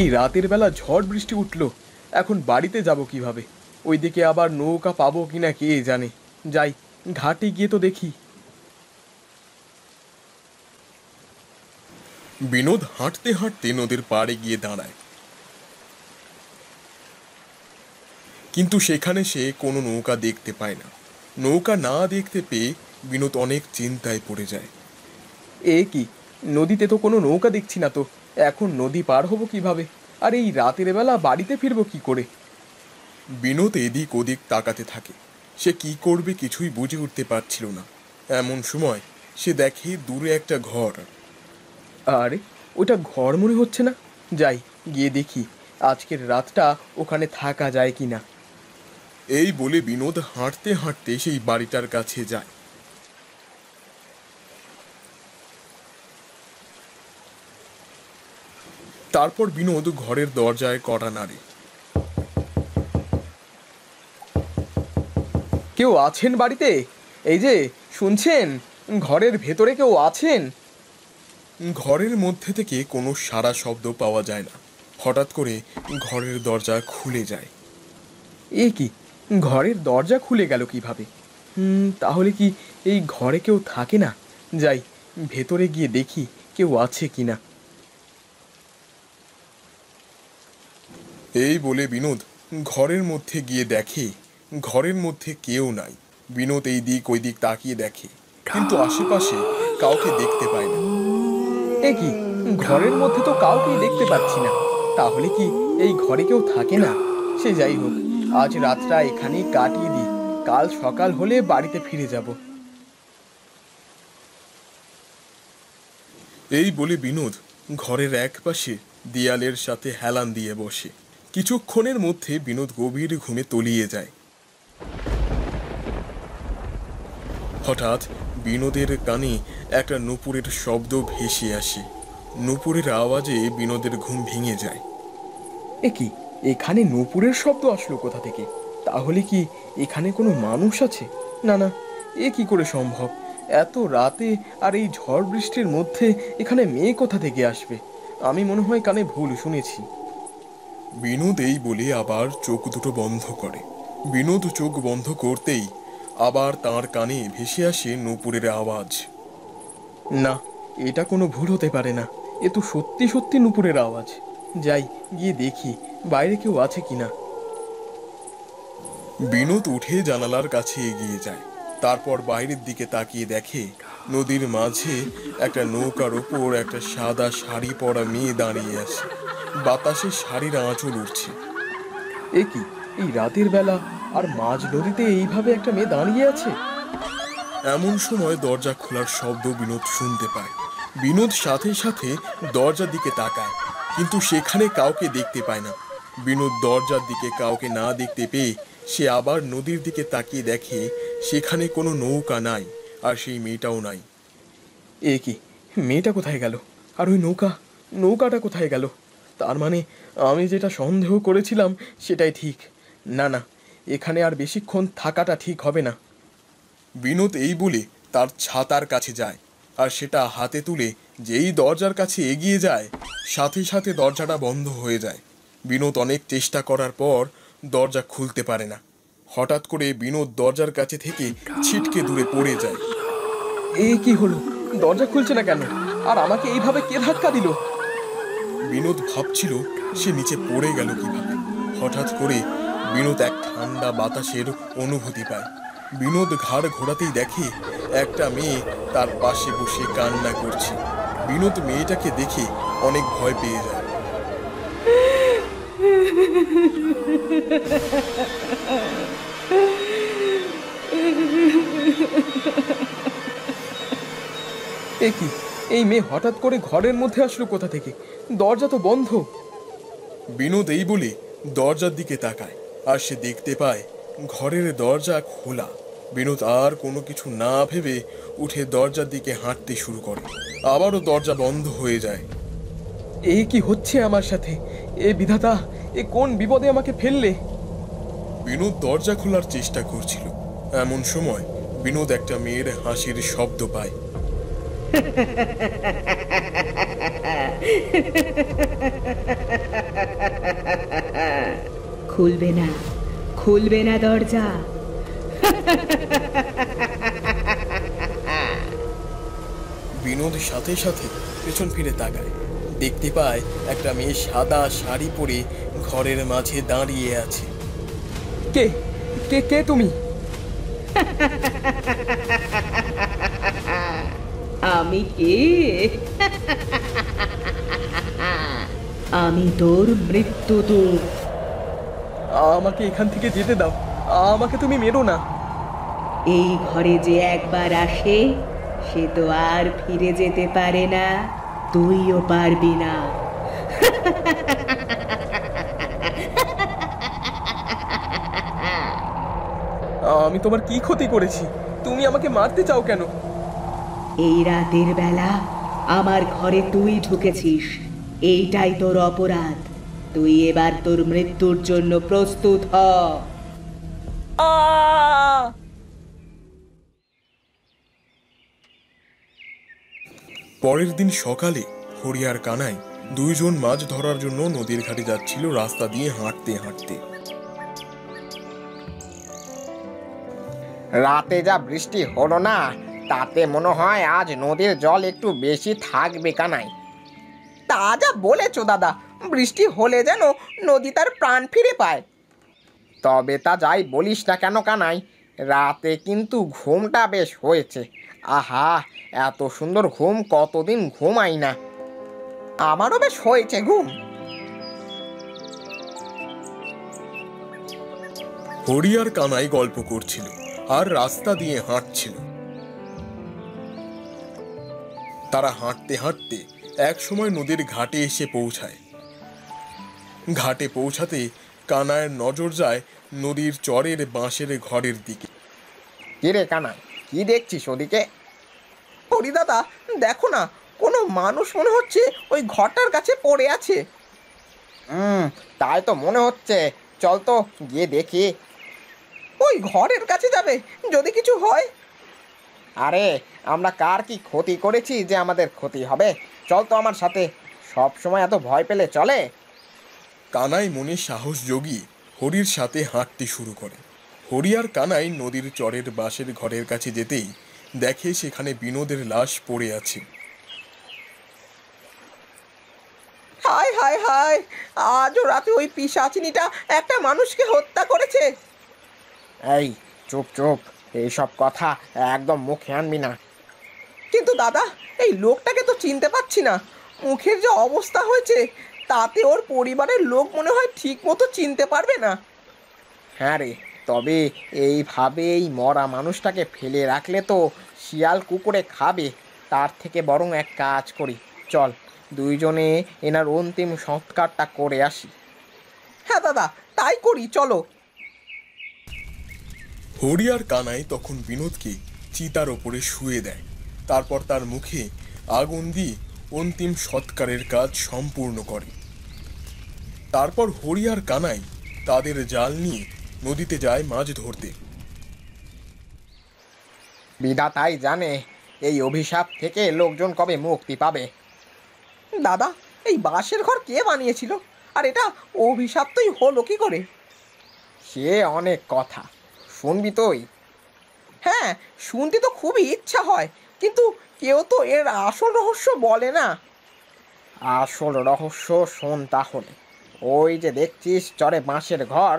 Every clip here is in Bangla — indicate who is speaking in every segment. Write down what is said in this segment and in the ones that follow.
Speaker 1: এই রাতের বেলা ঝড় বৃষ্টি উঠল এখন বাড়িতে যাব কিভাবে ওইদিকে আবার নৌকা পাবো কিনা কে জানে যাই ঘাটে গিয়ে তো দেখি বিনোদ হাঁটতে হাঁটতে নদীর পাড়ে গিয়ে দাঁড়ায় কিন্তু সেখানে সে কোনো নৌকা দেখতে পায় না নৌকা না দেখতে পেয়ে বিনোদ অনেক চিন্তায় পড়ে যায় এ কি নদীতে তো কোনো নৌকা দেখছি না তো এখন নদী পার হব কিভাবে আর এই রাতের বেলা বাড়িতে ফিরব কি করে বিনোদ এদিক ওদিক তাকাতে থাকে সে কি করবে কিছুই বুঝে উঠতে পারছিল না এমন সময় সে দেখে দূরে একটা ঘর আরে ওটা ঘর মনে হচ্ছে না যাই গিয়ে দেখি আজকের রাতটা ওখানে থাকা যায় কি না এই বলে বিনোদ হাঁটতে হাঁটতে সেই বাড়িটার কাছে যায় তারপর বিনোদ ঘরের দরজায় কড়া নাড়ে কেউ আছেন বাড়িতে এই যে শুনছেন ঘরের ভেতরে কেউ আছেন ঘরের মধ্যে থেকে কোনো সারা শব্দ পাওয়া যায় না হঠাৎ করে ঘরের দরজা খুলে যায় এ কি ঘরের দরজা খুলে গেল কিভাবে তাহলে কি এই ঘরে কেউ থাকে না যাই ভেতরে গিয়ে দেখি কেউ আছে কি না এই বলে বিনোদ ঘরের মধ্যে গিয়ে দেখে ঘরের মধ্যে কেউ নাই বিনোদ এই দিক ওই দিক তাকিয়ে দেখে কিন্তু আশেপাশে কাউকে দেখতে পায় না এ কি ঘরের মধ্যে তো কাউকেই দেখতে পাচ্ছি না তাহলে কি এই ঘরে কেউ থাকে না সে যাই হোক আজ রাতটা এখানেই কাটিয়ে দিই কাল সকাল হলে বাড়িতে ফিরে যাব এই বলে বিনোদ ঘরের এক পাশে দেয়ালের সাথে হেলান দিয়ে বসে কিছুক্ষণের মধ্যে বিনোদ গভীর ঘুমে তলিয়ে যায় হঠাৎ বিনোদের কানে একটা নুপুরের শব্দ ভেসে আসে নুপুরের আওয়াজে বিনোদের ঘুম ভেঙে যায় এ কি এখানে নুপুরের শব্দ আসলো কোথা থেকে তাহলে কি এখানে কোনো মানুষ আছে না না এ কি করে সম্ভব এত রাতে আর এই ঝড় বৃষ্টির মধ্যে এখানে মেয়ে কোথা থেকে আসবে আমি মনে হয় কানে ভুল শুনেছি বিনোদ এই বলে আবার চোখ দুটো বন্ধ করে বিনোদ চোখ বন্ধ করতেই আবার তার কানে ভেসে আসে নূপুরের আওয়াজ না এটা কোনো ভুল হতে পারে না এ তো সত্যি সত্যি নূপুরের আওয়াজ যাই গিয়ে দেখি বাইরে কেউ আছে কিনা বিনোদ উঠে জানালার কাছে এগিয়ে যায় তারপর বাইরের দিকে তাকিয়ে দেখে নদীর মাঝে একটা নৌকার ওপর একটা সাদা শাড়ি পরা মেয়ে দাঁড়িয়ে আছে বাতাসে শাড়ির আঁচল উঠছে এ কি এই রাতের বেলা আর মাঝ নদীতে এইভাবে একটা মেয়ে দাঁড়িয়ে আছে এমন সময় দরজা খোলার শব্দ বিনোদ শুনতে পায় বিনোদ সাথে সাথে দরজার দিকে তাকায় কিন্তু সেখানে কাউকে দেখতে পায় না বিনোদ দরজার দিকে কাউকে না দেখতে পেয়ে সে আবার নদীর দিকে তাকিয়ে দেখে সেখানে কোনো নৌকা নাই আর সেই মেয়েটাও নাই এ কি মেয়েটা কোথায় গেল আর ওই নৌকা নৌকাটা কোথায় গেল তার মানে আমি যেটা সন্দেহ করেছিলাম সেটাই ঠিক না না এখানে আর বেশিক্ষণ থাকাটা ঠিক হবে না বিনোদ এই বলে তার ছাতার কাছে যায় আর সেটা হাতে তুলে যেই দরজার কাছে এগিয়ে যায় সাথে সাথে দরজাটা বন্ধ হয়ে যায় বিনোদ অনেক চেষ্টা করার পর দরজা খুলতে পারে না হঠাৎ করে বিনোদ দরজার কাছে থেকে ছিটকে দূরে পড়ে যায় এ কি হলো দরজা খুলছে না কেন আর আমাকে এইভাবে কে ধাক্কা দিল বিনোদ ভাবছিল সে নিচে পড়ে গেল কিভাবে হঠাৎ করে বিনোদ এক ঠান্ডা বাতাসের অনুভূতি পায় বিনোদ ঘাড় ঘোরাতেই দেখে একটা মেয়ে তার পাশে বসে কান্না করছে বিনোদ মেয়েটাকে দেখে অনেক ভয় পেয়ে যায় Ha এ কি এই মেয়ে হঠাৎ করে ঘরের মধ্যে আসলো কোথা থেকে দরজা তো বন্ধ বিনোদ এই বলে দরজার দিকে তাকায় আর সে দেখতে পায় ঘরের দরজা খোলা বিনোদ আর কোনো কিছু না ভেবে উঠে দরজার দিকে হাঁটতে শুরু করে আবারও দরজা বন্ধ হয়ে যায় এ কি হচ্ছে আমার সাথে এ বিধাতা এ কোন বিপদে আমাকে ফেললে বিনোদ দরজা খোলার চেষ্টা করছিল এমন সময় বিনোদ একটা মেয়ের হাসির শব্দ পায়
Speaker 2: খুলবে না খুলবে না দরজা
Speaker 1: বিনোদ সাথে সাথে পেছন ফিরে তাকায় দেখতে পায় একটা মেয়ে সাদা শাড়ি পরে ঘরের মাঝে দাঁড়িয়ে আছে কে
Speaker 2: কে কে তুমি আমি কে আমি তোর মৃত্যু তো আমাকে এখান থেকে যেতে দাও আমাকে তুমি মেরো না এই ঘরে যে একবার আসে সে তো আর ফিরে যেতে পারে না তুইও পারবি না
Speaker 1: আমি তোমার কি ক্ষতি করেছি তুমি আমাকে মারতে চাও কেন
Speaker 2: এই রাতের বেলা আমার ঘরে তুই ঢুকেছিস এইটাই তোর অপরাধ তুই এবার তোর মৃত্যুর জন্য প্রস্তুত হ
Speaker 1: পরের দিন সকালে হরিয়ার কানায় দুইজন মাছ ধরার জন্য নদীর ঘাটে যাচ্ছিল রাস্তা দিয়ে হাঁটতে হাঁটতে
Speaker 3: রাতে যা বৃষ্টি হলো না তাতে মনে হয় আজ নদীর জল একটু বেশি থাকবে কানাই তা যা বলেছ দাদা বৃষ্টি হলে যেন নদী তার প্রাণ ফিরে পায় তবে তা যাই বলিস না কেন কানাই রাতে কিন্তু ঘুমটা বেশ হয়েছে আহা এত সুন্দর ঘুম কতদিন ঘুমাই না আমারও বেশ হয়েছে ঘুম
Speaker 1: হরিয়ার কানাই গল্প করছিল আর রাস্তা দিয়ে হাঁটছিল তারা হাঁটতে হাঁটতে এক সময় নদীর ঘাটে এসে পৌঁছায় ঘাটে পৌঁছাতে কানায়ের নজর যায় নদীর চরের বাঁশের ঘরের দিকে কিরে কানা কি দেখছিস ওদিকে
Speaker 3: হরিদাদা দেখো না কোনো মানুষ মনে হচ্ছে ওই ঘরটার কাছে পড়ে আছে হুম তাই তো মনে হচ্ছে চল তো গিয়ে দেখি ওই ঘরের কাছে যাবে যদি কিছু হয় আরে আমরা কার কি ক্ষতি করেছি যে আমাদের ক্ষতি হবে চল তো আমার সাথে সব সময় এত ভয় পেলে চলে
Speaker 1: কানাই মনে সাহস যোগী হরির সাথে হাঁটতে শুরু করে হরি আর কানাই নদীর চরের বাঁশের ঘরের কাছে যেতেই দেখে সেখানে বিনোদের লাশ পড়ে আছে
Speaker 3: হায় হায় হায় আজও রাতে ওই পিসাচিনীটা একটা মানুষকে হত্যা করেছে এই চুপ চুপ এইসব কথা একদম মুখে আনবি না কিন্তু দাদা এই লোকটাকে তো চিনতে পারছি না মুখের যে অবস্থা হয়েছে তাতে ওর পরিবারের লোক মনে হয় ঠিক মতো চিনতে পারবে না হ্যাঁ রে তবে এইভাবে এই মরা মানুষটাকে ফেলে রাখলে তো শিয়াল কুকুরে খাবে তার থেকে বরং এক কাজ করি চল দুইজনে এনার অন্তিম সংস্কারটা করে আসি হ্যাঁ দাদা তাই করি চলো
Speaker 1: হরিয়ার কানাই তখন বিনোদকে চিতার ওপরে শুয়ে দেয় তারপর তার মুখে আগুন দিয়ে অন্তিম সৎকারের কাজ সম্পূর্ণ করে তারপর হরিয়ার কানাই তাদের জাল নিয়ে নদীতে যায় মাছ ধরতে তাই জানে এই অভিশাপ
Speaker 3: থেকে লোকজন কবে মুক্তি পাবে দাদা এই বাঁশের ঘর কে বানিয়েছিল আর এটা অভিশাপ তোই হলো কি করে সে অনেক কথা শুনবি তুই হ্যাঁ শুনতে তো খুবই ইচ্ছা হয় কিন্তু কেউ তো এর আসল রহস্য বলে না আসল রহস্য শোন তাহলে ওই যে দেখছিস চরে বাঁশের ঘর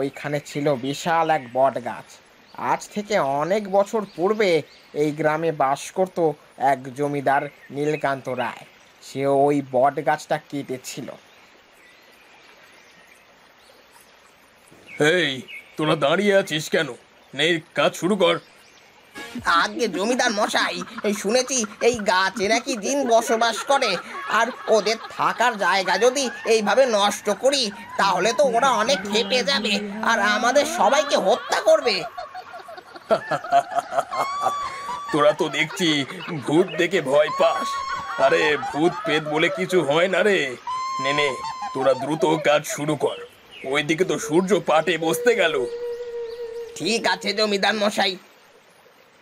Speaker 3: ওইখানে ছিল বিশাল এক বট গাছ আজ থেকে অনেক বছর পূর্বে এই গ্রামে বাস করত এক জমিদার নীলকান্ত রায় সে ওই বট গাছটা কেটেছিল
Speaker 1: এই তোরা দাঁড়িয়ে আছিস কেন নেই কাজ শুরু কর
Speaker 3: আগে জমিদার মশাই এই শুনেছি এই গাছে নাকি দিন বসবাস করে আর ওদের থাকার জায়গা যদি এইভাবে নষ্ট করি তাহলে তো ওরা অনেক খেপে যাবে আর আমাদের সবাইকে হত্যা করবে
Speaker 1: তোরা তো দেখছি ভূত দেখে ভয় পাস আরে ভূত পেত বলে কিছু হয় না রে নেনে তোরা দ্রুত কাজ শুরু কর ওইদিকে তো সূর্য পাটে বসতে গেল
Speaker 3: ঠিক আছে জমিদার মশাই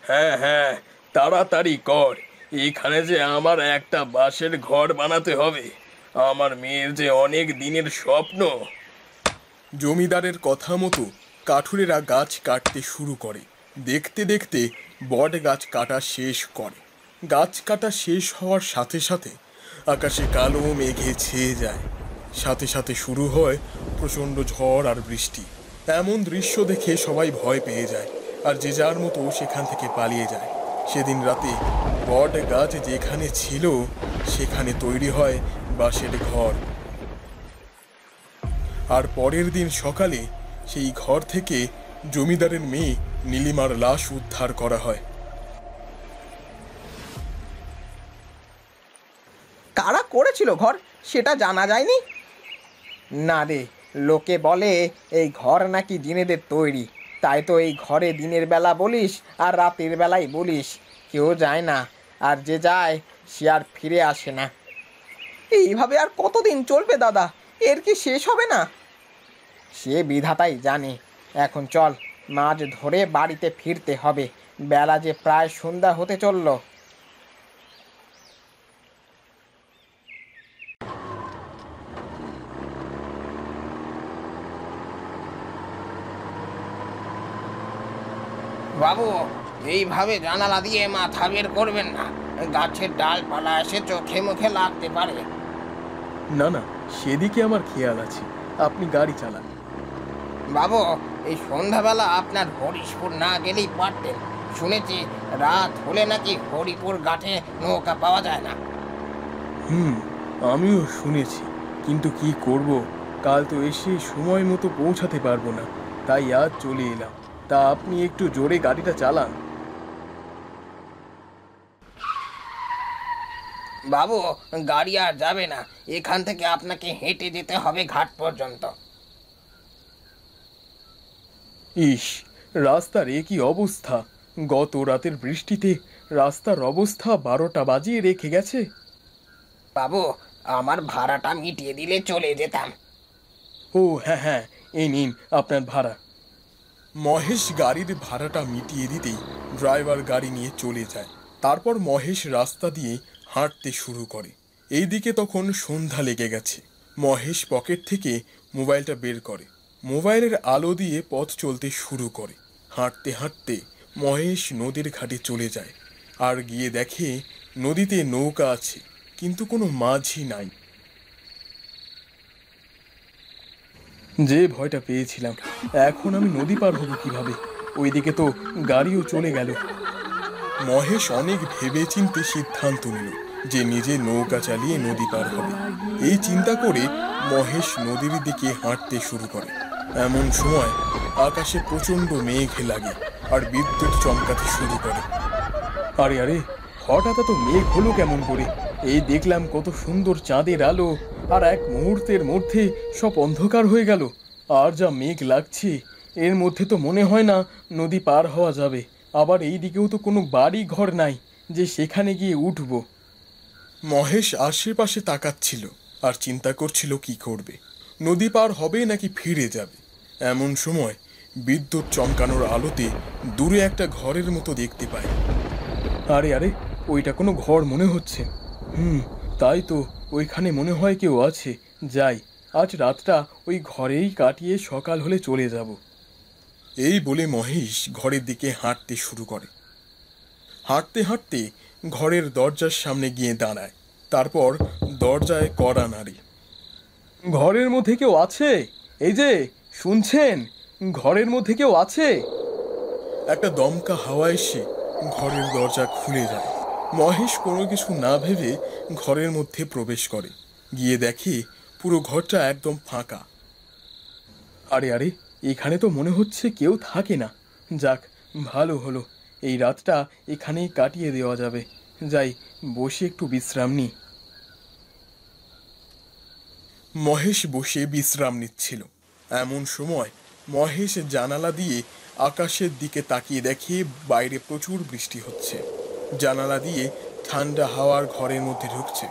Speaker 1: হ্যাঁ হ্যাঁ তাড়াতাড়ি কর এখানে যে আমার একটা বাঁশের ঘর বানাতে হবে আমার মেয়ের যে অনেক দিনের স্বপ্ন জমিদারের কথা মতো কাঠুরেরা গাছ কাটতে শুরু করে দেখতে দেখতে বট গাছ কাটা শেষ করে গাছ কাটা শেষ হওয়ার সাথে সাথে আকাশে কালো মেঘে ছেয়ে যায় সাথে সাথে শুরু হয় প্রচণ্ড ঝড় আর বৃষ্টি এমন দৃশ্য দেখে সবাই ভয় পেয়ে যায় আর যে যার মতো সেখান থেকে পালিয়ে যায় সেদিন রাতে বট গাছ যেখানে ছিল সেখানে তৈরি হয় বাঁশের ঘর আর পরের দিন সকালে সেই ঘর থেকে জমিদারের মেয়ে নীলিমার লাশ উদ্ধার করা হয়
Speaker 3: কারা করেছিল ঘর সেটা জানা যায়নি না রে লোকে বলে এই ঘর নাকি দিনেদের তৈরি তাই তো এই ঘরে দিনের বেলা বলিস আর রাতের বেলাই বলিস কেউ যায় না আর যে যায় সে আর ফিরে আসে না এইভাবে আর কতদিন চলবে দাদা এর কি শেষ হবে না সে বিধাতাই জানে এখন চল মাছ ধরে বাড়িতে ফিরতে হবে বেলা যে প্রায় সন্ধ্যা হতে চললো বাবু এইভাবে জানালা দিয়ে মাথা বের করবেন না গাছের ডালপালা এসে চোখে মুখে লাগতে পারে
Speaker 1: না না সেদিকে আমার খেয়াল আছে আপনি গাড়ি চালান
Speaker 3: বাবু এই সন্ধ্যাবেলা আপনার হরিশপুর না গেলেই পারতেন শুনেছি রাত হলে নাকি হরিপুর ঘাটে নৌকা পাওয়া যায় না
Speaker 1: হুম আমিও শুনেছি কিন্তু কি করব কাল তো এসে সময় মতো পৌঁছাতে পারবো না তাই আজ চলে এলাম তা আপনি একটু জোরে গাড়িটা চালান
Speaker 3: বাবু গাড়ি আর যাবে না এখান থেকে আপনাকে হেঁটে যেতে হবে ঘাট পর্যন্ত
Speaker 1: ইস রাস্তার একই অবস্থা গত রাতের বৃষ্টিতে রাস্তার অবস্থা বারোটা বাজিয়ে রেখে গেছে
Speaker 3: বাবু আমার ভাড়াটা মিটিয়ে দিলে চলে যেতাম
Speaker 1: ও হ্যাঁ হ্যাঁ এ নিন আপনার ভাড়া মহেশ গাড়ির ভাড়াটা মিটিয়ে দিতেই ড্রাইভার গাড়ি নিয়ে চলে যায় তারপর মহেশ রাস্তা দিয়ে হাঁটতে শুরু করে এইদিকে তখন সন্ধ্যা লেগে গেছে মহেশ পকেট থেকে মোবাইলটা বের করে মোবাইলের আলো দিয়ে পথ চলতে শুরু করে হাঁটতে হাঁটতে মহেশ নদীর ঘাটে চলে যায় আর গিয়ে দেখে নদীতে নৌকা আছে কিন্তু কোনো মাঝি নাই যে ভয়টা পেয়েছিলাম এখন আমি নদী পার হব কিভাবে ওইদিকে তো গাড়িও চলে গেল মহেশ অনেক ভেবে চিনতে সিদ্ধান্ত নিল যে নিজে নৌকা চালিয়ে নদী পার হবে এই চিন্তা করে মহেশ নদীর দিকে হাঁটতে শুরু করে এমন সময় আকাশে প্রচণ্ড মেঘ লাগে আর বিদ্যুৎ চমকাতে শুরু করে আরে আরে হঠাৎ এত মেঘ হলো কেমন করে এই দেখলাম কত সুন্দর চাঁদের আলো আর এক মুহূর্তের মধ্যে সব অন্ধকার হয়ে গেল আর যা মেঘ লাগছে এর মধ্যে তো মনে হয় না নদী পার হওয়া যাবে আবার এই দিকেও তো কোনো বাড়ি ঘর নাই যে সেখানে গিয়ে উঠব মহেশ আশেপাশে তাকাচ্ছিল আর চিন্তা করছিল কি করবে নদী পার হবে নাকি ফিরে যাবে এমন সময় বিদ্যুৎ চমকানোর আলোতে দূরে একটা ঘরের মতো দেখতে পায় আরে আরে ওইটা কোনো ঘর মনে হচ্ছে হুম তাই তো ওইখানে মনে হয় কেউ আছে যাই আজ রাতটা ওই ঘরেই কাটিয়ে সকাল হলে চলে যাব এই বলে মহেশ ঘরের দিকে হাঁটতে শুরু করে হাঁটতে হাঁটতে ঘরের দরজার সামনে গিয়ে দাঁড়ায় তারপর দরজায় কড়া নাড়ি ঘরের মধ্যে কেউ আছে এই যে শুনছেন ঘরের মধ্যে কেউ আছে একটা দমকা হাওয়া এসে ঘরের দরজা খুলে যায় মহেশ কোনো কিছু না ভেবে ঘরের মধ্যে প্রবেশ করে গিয়ে দেখে পুরো ঘরটা একদম ফাঁকা আরে আরে এখানে তো মনে হচ্ছে কেউ থাকে না যাক ভালো হলো এই রাতটা এখানেই কাটিয়ে দেওয়া যাবে যাই বসে একটু বিশ্রাম নিই মহেশ বসে বিশ্রাম নিচ্ছিল এমন সময় মহেশ জানালা দিয়ে আকাশের দিকে তাকিয়ে দেখে বাইরে প্রচুর বৃষ্টি হচ্ছে জানালা দিয়ে ঠান্ডা হাওয়ার ঘরের মধ্যে ঢুকছে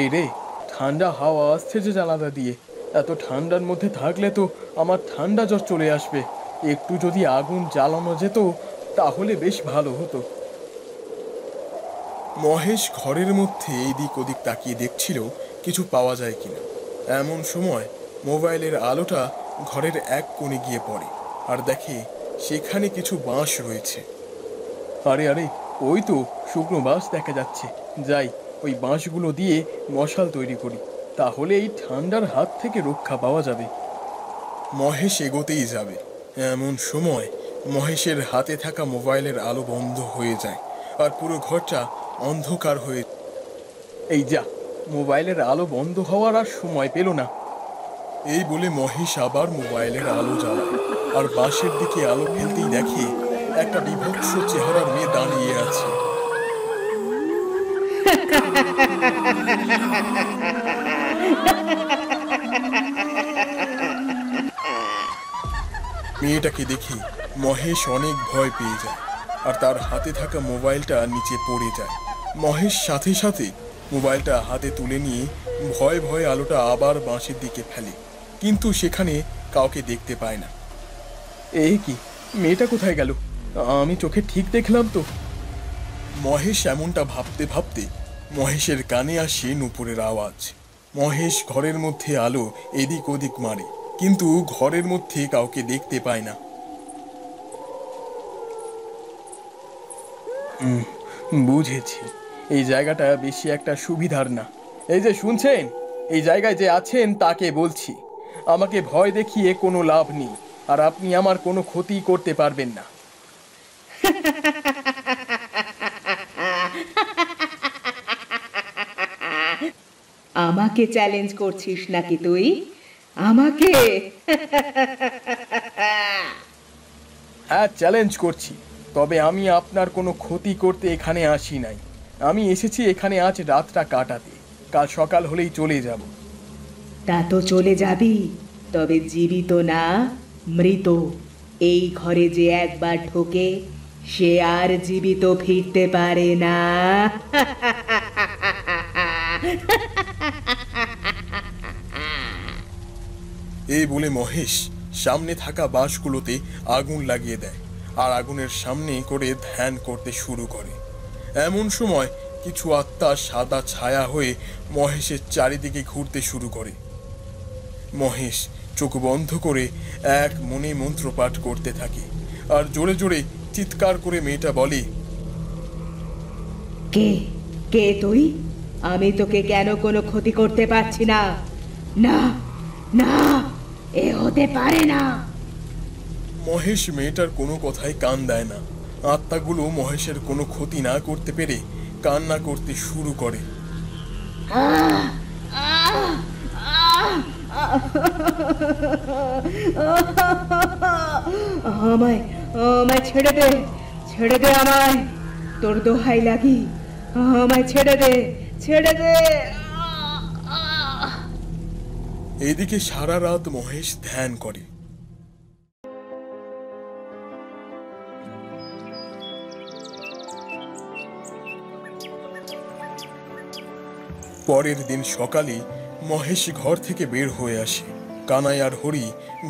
Speaker 1: এই রে ঠান্ডা হাওয়া আসছে যে জানালা দিয়ে এত ঠান্ডার মধ্যে থাকলে তো আমার ঠান্ডা জ্বর চলে আসবে একটু যদি আগুন জ্বালানো যেত তাহলে বেশ ভালো হতো মহেশ ঘরের মধ্যে এইদিক ওদিক তাকিয়ে দেখছিল কিছু পাওয়া যায় কিনা এমন সময় মোবাইলের আলোটা ঘরের এক কোণে গিয়ে পড়ে আর দেখে সেখানে কিছু বাঁশ রয়েছে আরে আরে ওই তো শুকনো বাঁশ দেখা যাচ্ছে যাই ওই বাঁশগুলো দিয়ে মশাল তৈরি করি তাহলে এই ঠান্ডার হাত থেকে রক্ষা পাওয়া যাবে মহেশ এগোতেই যাবে এমন সময় মহেশের হাতে থাকা মোবাইলের আলো বন্ধ হয়ে যায় আর পুরো ঘরটা অন্ধকার হয়ে এই যা মোবাইলের আলো বন্ধ হওয়ার আর সময় পেল না এই বলে মহেশ আবার মোবাইলের আলো জ্বালায় আর বাঁশের দিকে আলো ফেলতেই দেখে একটা বিভৎস চেহারার মেয়ে দাঁড়িয়ে আছে মেয়েটাকে দেখে মহেশ অনেক ভয় পেয়ে যায় আর তার হাতে থাকা মোবাইলটা নিচে পড়ে যায় মহেশ সাথে সাথে মোবাইলটা হাতে তুলে নিয়ে ভয় ভয়ে আলোটা আবার বাঁশের দিকে ফেলে কিন্তু সেখানে কাউকে দেখতে পায় না এই কি মেয়েটা কোথায় গেল আমি চোখে ঠিক দেখলাম তো মহেশ এমনটা ভাবতে ভাবতে মহেশের কানে আসে নুপুরের আওয়াজ মহেশ ঘরের মধ্যে আলো এদিক ওদিক মারে কিন্তু ঘরের মধ্যে কাউকে দেখতে পায় না বুঝেছি এই জায়গাটা বেশি একটা সুবিধার না এই যে শুনছেন এই জায়গায় যে আছেন তাকে বলছি আমাকে ভয় দেখিয়ে কোনো লাভ নেই আর আপনি আমার কোনো ক্ষতি করতে পারবেন না
Speaker 2: আমাকে চ্যালেঞ্জ করছিস নাকি
Speaker 1: তুই আমাকে হ্যাঁ চ্যালেঞ্জ করছি তবে আমি আপনার কোনো ক্ষতি করতে এখানে আসি নাই আমি এসেছি এখানে আজ রাতটা কাটাতে কাল সকাল হলেই চলে যাব
Speaker 2: তা তো চলে যাবি তবে জীবিত না মৃত এই ঘরে যে একবার ঢোকে সে আর জীবিত ফিরতে পারে না
Speaker 1: এই বলে মহেশ সামনে থাকা বাঁশগুলোতে আগুন লাগিয়ে দেয় আর আগুনের সামনে করে ধ্যান করতে শুরু করে এমন সময় কিছু আত্মা সাদা ছায়া হয়ে মহেশের চারিদিকে ঘুরতে শুরু করে মহেশ চোখ বন্ধ করে এক মনে মন্ত্র পাঠ করতে থাকে আর জোরে জোরে চিৎকার করে মেয়েটা বলে কে
Speaker 2: কে তুই আমি তোকে কেন কোনো ক্ষতি করতে পারছি না না না এ হতে পারে না
Speaker 1: মহেশ মেয়েটার কোনো কথায় কান দেয় না আত্মাগুলো মহেশের কোনো ক্ষতি না করতে পেরে কান্না করতে শুরু করে
Speaker 2: আমায় আমায় ছেড়ে দে ছেড়ে দে আমায় তোর দোহাই লাগি আমায় ছেড়ে দে ছেড়ে দে
Speaker 1: এদিকে সারা রাত মহেশ ধ্যান করে পরের দিন সকালে মহেশ ঘর থেকে বের হয়ে আসে কানাই আর হরি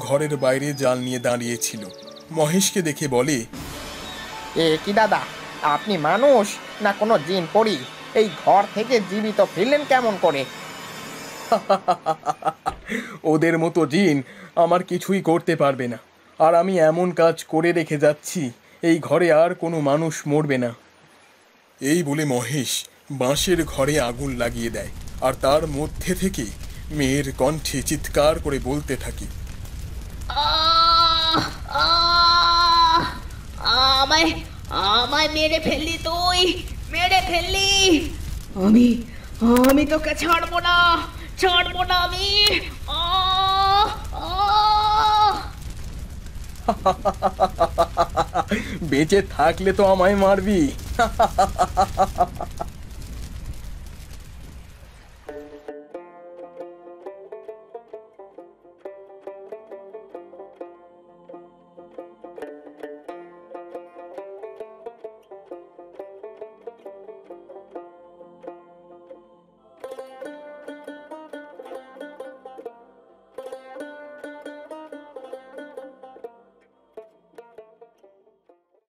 Speaker 1: ঘরের বাইরে জাল নিয়ে দাঁড়িয়েছিল মহেশকে দেখে বলে এ কি দাদা আপনি মানুষ না কোনো জিন
Speaker 3: পড়ি এই ঘর থেকে জীবিত ফিরলেন কেমন করে
Speaker 1: ওদের মতো জিন আমার কিছুই করতে পারবে না আর আমি এমন কাজ করে রেখে যাচ্ছি এই ঘরে আর কোনো মানুষ মরবে না এই বলে মহেশ বাঁশের ঘরে আগুন লাগিয়ে দেয় আর তার মধ্যে থেকে মেয়ের কণ্ঠে চিৎকার করে বলতে থাকি
Speaker 2: আ আমায় আমায় মেরে ফেললি তুই মেরে ফেললি আমি আমি তোকে ছাড়বো না ছাড়বো না আমি
Speaker 1: বেঁচে থাকলে তো আমায় মারবি